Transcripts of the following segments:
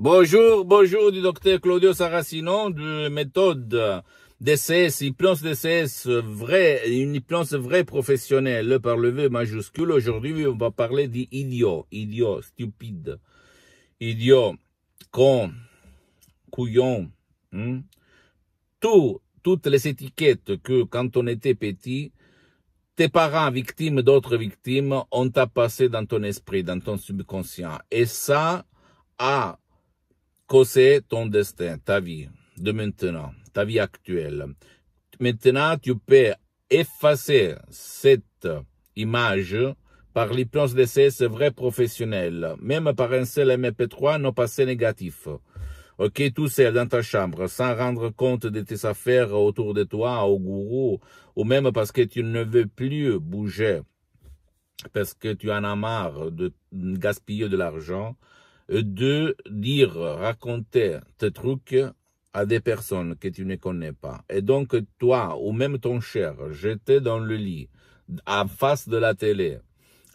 Bonjour, bonjour du docteur Claudio Saracino de méthode DCS, hypnose DCS vrai, une hypnose vraie professionnelle par le V majuscule. Aujourd'hui, on va parler d'idiot, idiot, stupide, idiot, con, couillon, hein. toutes les étiquettes que quand on était petit, tes parents victimes d'autres victimes, ont à passer dans ton esprit, dans ton subconscient. Et ça a que c'est ton destin, ta vie de maintenant, ta vie actuelle. Maintenant, tu peux effacer cette image par l'hypnose de ces vrais professionnels, même par un seul MP3 non passé négatif. Ok, tout seul dans ta chambre, sans rendre compte de tes affaires autour de toi, au gourou, ou même parce que tu ne veux plus bouger, parce que tu en as marre de gaspiller de l'argent, de dire, raconter tes trucs à des personnes que tu ne connais pas. Et donc, toi, ou même ton cher, j'étais dans le lit, à face de la télé,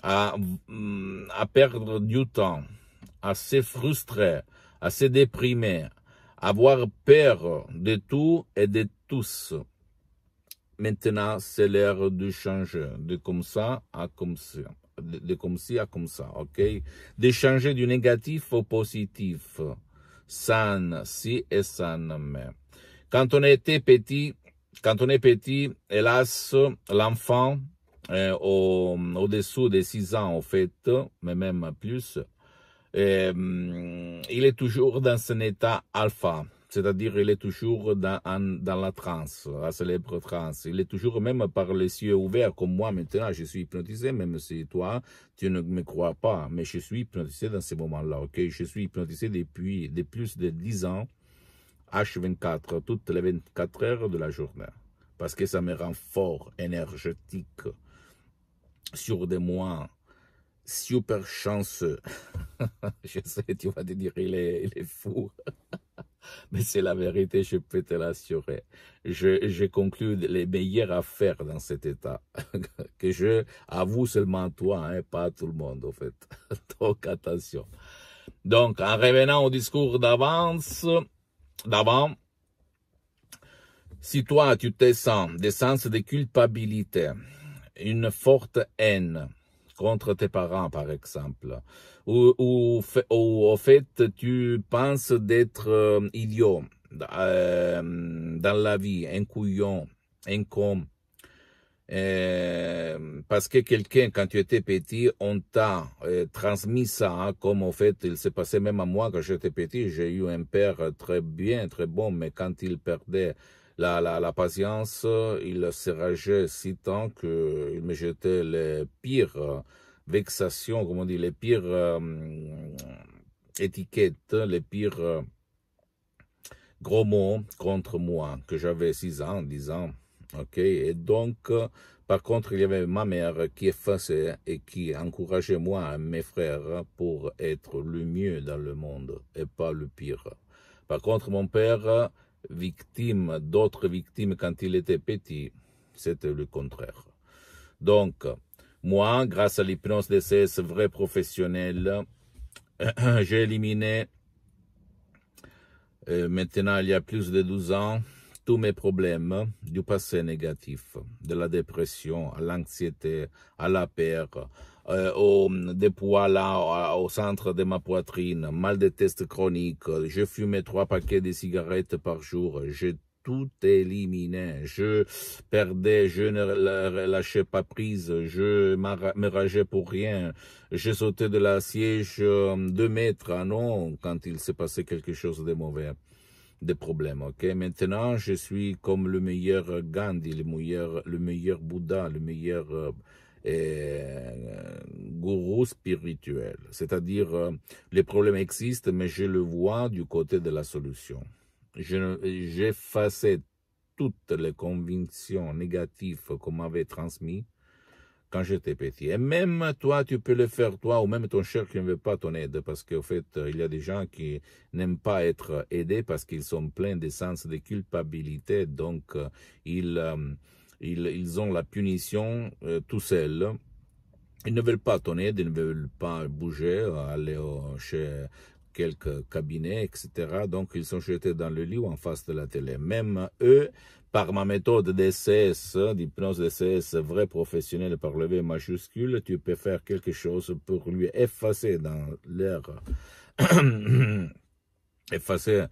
à, mm, à perdre du temps, à se frustrer, à se déprimer, à avoir peur de tout et de tous. Maintenant, c'est l'heure de changer, de comme ça à comme ça de comme ci à comme ça, ok? D'échanger du négatif au positif, San, si et san. mais. Quand on était petit, quand on est petit, hélas, l'enfant, euh, au, dessous des 6 ans, en fait, mais même plus, euh, il est toujours dans un état alpha, c'est-à-dire il est toujours dans, la transe, la célèbre transe. Il est toujours même par les yeux ouverts, comme moi maintenant, je suis hypnotisé, même si toi, tu ne me crois pas, mais je suis hypnotisé dans ces moments là ok? Je suis hypnotisé depuis, depuis plus de 10 ans, H24, toutes les 24 heures de la journée, parce que ça me rend fort, énergétique, sur des mois, super chanceux. je sais, tu vas te dire, il est, fou. Mais c'est la vérité, je peux te l'assurer. Je, je conclus les meilleures affaires dans cet état. que je avoue seulement toi, hein, pas tout le monde, en fait. Donc, attention. Donc, en revenant au discours d'avance, d'avant, si toi, tu te sens des sens de culpabilité, une forte haine, contre tes parents, par exemple, ou, au fait, tu penses d'être euh, idiot euh, dans la vie, un couillon, un con. Euh, parce que quelqu'un, quand tu étais petit, on t'a transmis ça, hein, comme au fait, il s'est passé même à moi quand j'étais petit, j'ai eu un père très bien, très bon, mais quand il perdait la, patience, il se rageait si tant qu'il me jetait les pires euh, vexations, comment on les pires euh, étiquettes, les pires euh, gros mots contre moi, que j'avais 6 ans, 10 ans. ok Et donc, par contre, il y avait ma mère qui effaçait et qui encourageait moi et mes frères pour être le mieux dans le monde et pas le pire. Par contre, mon père, victime d'autres victimes quand il était petit. C'était le contraire. Donc, moi, grâce à l'hypnose DCS vrai professionnel, j'ai éliminé, euh, maintenant il y a plus de 12 ans, tous mes problèmes du passé négatif, de la dépression, à l'anxiété, à la peur, euh, au, des là au, centre de ma poitrine, mal de test chronique, je fumais trois paquets de cigarettes par jour, j'ai tout éliminé. Je perdais, je ne lâchais pas prise, je me rageais pour rien. Je sautais de la siège euh, deux mètres, ah non, quand il s'est passé quelque chose de mauvais des problèmes. Ok, maintenant je suis comme le meilleur Gandhi, le meilleur, le meilleur Bouddha, le meilleur euh, euh, gourou spirituel. C'est-à-dire euh, les problèmes existent, mais je le vois du côté de la solution. J'effaçais toutes les convictions négatives qu'on m'avait transmises quand j'étais petit. Et même toi, tu peux le faire toi, ou même ton cher qui ne veut pas ton aide, parce qu'en fait, euh, il y a des gens qui n'aiment pas être aidés parce qu'ils sont pleins de sens de culpabilité, donc euh, ils, euh, ils, ils ont la punition tout seuls. Ils ne veulent pas ton aide, ils ne veulent pas bouger, aller chez quelques cabinets, etc. Donc, ils sont jetés dans le lit ou en face de la télé. Même eux, par ma méthode DCS, d'hypnose DCS, vrai professionnel par le V majuscule, tu peux faire quelque chose pour lui effacer dans l'air, effacer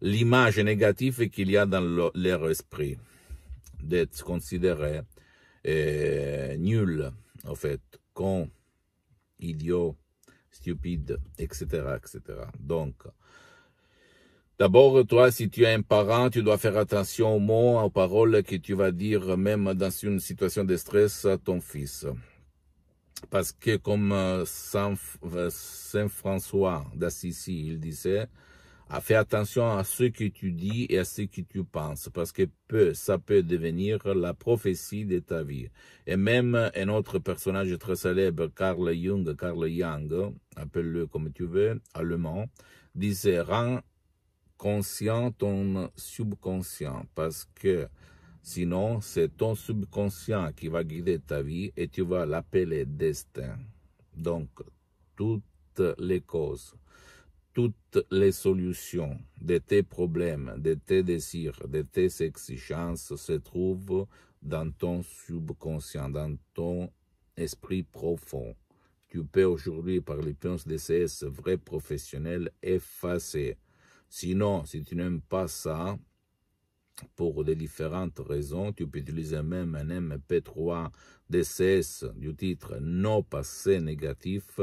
l'image négative qu'il y a dans leur esprit, d'être considéré euh, nul, en fait, con, idiot, stupide, etc., etc. Donc, D'abord, toi, si tu es un parent, tu dois faire attention aux mots, aux paroles que tu vas dire, même dans une situation de stress, à ton fils. Parce que comme euh, Saint, euh, Saint François d'Assisi, il disait, à ah, faire attention à ce que tu dis et à ce que tu penses, parce que peu ça peut devenir la prophétie de ta vie. Et même un autre personnage très célèbre, Carl Jung, Carl Jung, appelle-le comme tu veux, allemand, disait « Rends conscient ton subconscient, parce que sinon c'est ton subconscient qui va guider ta vie et tu vas l'appeler destin. » Donc, toutes les causes toutes les solutions de tes problèmes, de tes désirs, de tes exigences se trouvent dans ton subconscient, dans ton esprit profond. Tu peux aujourd'hui, par de DCS, vrai professionnel, effacer. Sinon, si tu n'aimes pas ça, pour des différentes raisons, tu peux utiliser même un MP3 DCS du titre « Non passé négatif »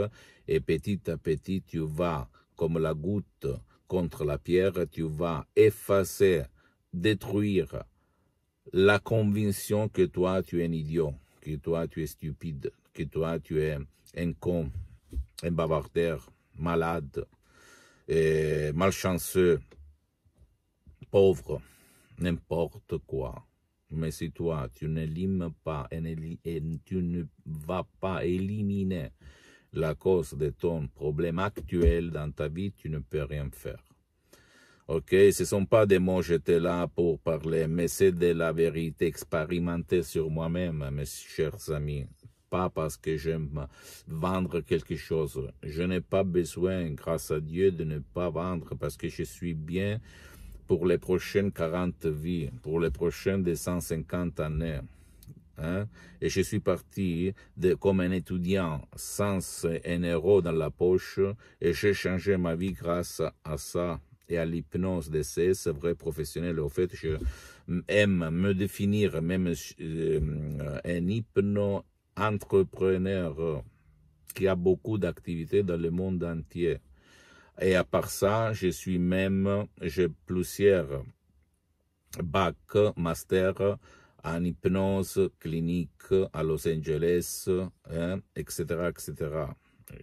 et petit à petit, tu vas comme la goutte contre la pierre, tu vas effacer, détruire la conviction que toi tu es un idiot, que toi tu es stupide, que toi tu es un con, un bavardeur, malade, et malchanceux, pauvre, n'importe quoi. Mais si toi tu ne pas et tu ne vas pas éliminer la cause de ton problème actuel dans ta vie, tu ne peux rien faire. Ok, ce ne sont pas des mots, j'étais là pour parler, mais c'est de la vérité expérimentée sur moi-même, mes chers amis. Pas parce que j'aime vendre quelque chose. Je n'ai pas besoin, grâce à Dieu, de ne pas vendre parce que je suis bien pour les prochaines 40 vies, pour les prochaines 150 années. Hein. Et je suis parti de, comme un étudiant sans un euro dans la poche et j'ai changé ma vie grâce à ça et à l'hypnose de ces vrais professionnels. Au fait, je aime me définir même euh, un hypno-entrepreneur qui a beaucoup d'activités dans le monde entier. Et à part ça, je suis même, j'ai plusieurs bacs, masters, en hypnose clinique à Los Angeles, etc., hein, etc.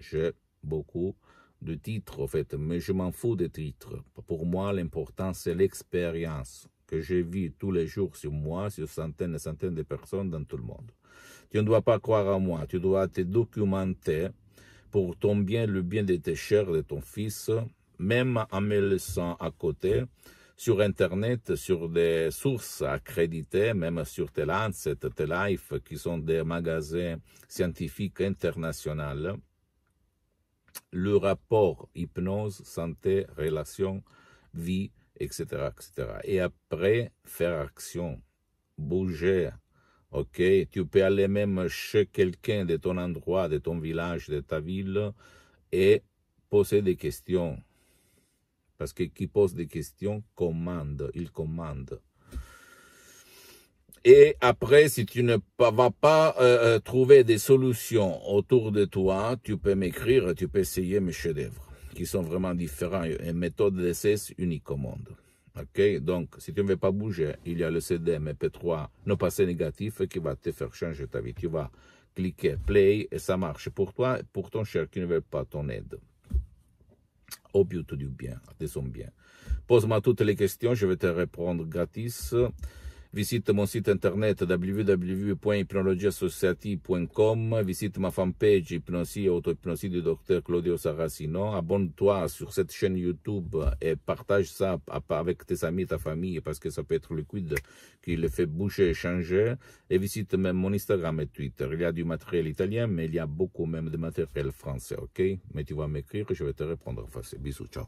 J'ai beaucoup de titres, en fait, mais je m'en fous des titres. Pour moi, l'important, c'est l'expérience que j'ai vue tous les jours sur moi, sur centaines et centaines de personnes dans tout le monde. Tu ne dois pas croire à moi, tu dois te documenter pour ton bien, le bien de tes chers, de ton fils, même en me laissant à côté sur Internet, sur des sources accréditées, même sur The Telife, qui sont des magasins scientifiques internationaux, le rapport hypnose, santé, relation, vie, etc., etc. Et après, faire action, bouger, ok? Tu peux aller même chez quelqu'un de ton endroit, de ton village, de ta ville, et poser des questions parce que qui pose des questions commande, il commande. Et après, si tu ne vas pas euh, euh, trouver des solutions autour de toi, tu peux m'écrire, tu peux essayer mes chefs-d'œuvre, qui sont vraiment différents. Une méthode d'essai unique au monde. Donc, si tu ne veux pas bouger, il y a le CDM MP3 nos passés négatif qui va te faire changer ta vie. Tu vas cliquer play et ça marche pour toi, et pour ton cher qui ne veut pas ton aide au but du bien, de son bien. Pose-moi toutes les questions, je vais te répondre gratis visite mon site internet www.hypnologieassociative.com, visite ma fanpage Hypnosie et Autohypnosie du docteur Claudio Saracino, abonne-toi sur cette chaîne YouTube et partage ça avec tes amis, ta famille, parce que ça peut être liquide qui le fait boucher et changer, et visite même mon Instagram et Twitter. Il y a du matériel italien, mais il y a beaucoup même de matériel français, ok Mais tu vas m'écrire, je vais te répondre. face bisous, ciao